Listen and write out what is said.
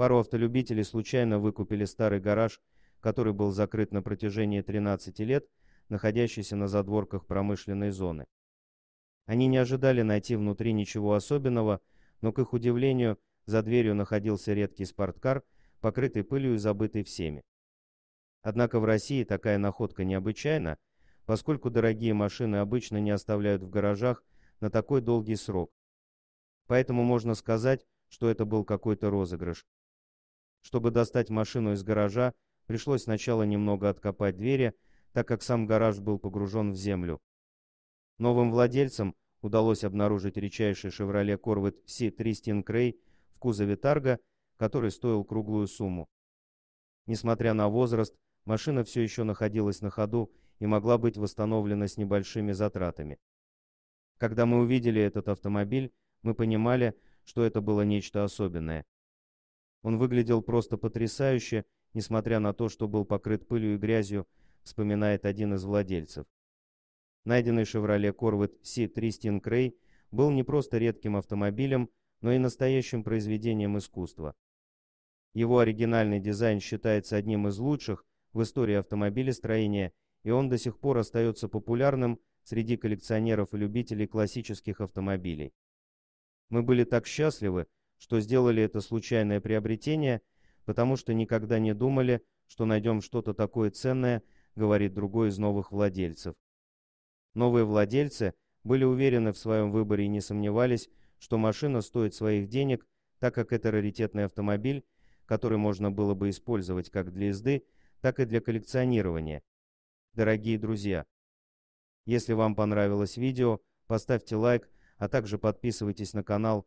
Пару автолюбителей случайно выкупили старый гараж, который был закрыт на протяжении 13 лет, находящийся на задворках промышленной зоны. Они не ожидали найти внутри ничего особенного, но, к их удивлению, за дверью находился редкий спорткар, покрытый пылью и забытый всеми. Однако в России такая находка необычайна, поскольку дорогие машины обычно не оставляют в гаражах на такой долгий срок. Поэтому можно сказать, что это был какой-то розыгрыш. Чтобы достать машину из гаража, пришлось сначала немного откопать двери, так как сам гараж был погружен в землю. Новым владельцам удалось обнаружить редчайший «Шевроле Корвет Си-3 Стинкрей» в кузове Тарга, который стоил круглую сумму. Несмотря на возраст, машина все еще находилась на ходу и могла быть восстановлена с небольшими затратами. Когда мы увидели этот автомобиль, мы понимали, что это было нечто особенное. Он выглядел просто потрясающе, несмотря на то, что был покрыт пылью и грязью, вспоминает один из владельцев. Найденный «Шевроле Корвет Си-3 Стинкрей» был не просто редким автомобилем, но и настоящим произведением искусства. Его оригинальный дизайн считается одним из лучших в истории автомобилестроения, и он до сих пор остается популярным среди коллекционеров и любителей классических автомобилей. Мы были так счастливы, что сделали это случайное приобретение, потому что никогда не думали, что найдем что-то такое ценное, говорит другой из новых владельцев. Новые владельцы были уверены в своем выборе и не сомневались, что машина стоит своих денег, так как это раритетный автомобиль, который можно было бы использовать как для езды, так и для коллекционирования. Дорогие друзья, если вам понравилось видео, поставьте лайк, а также подписывайтесь на канал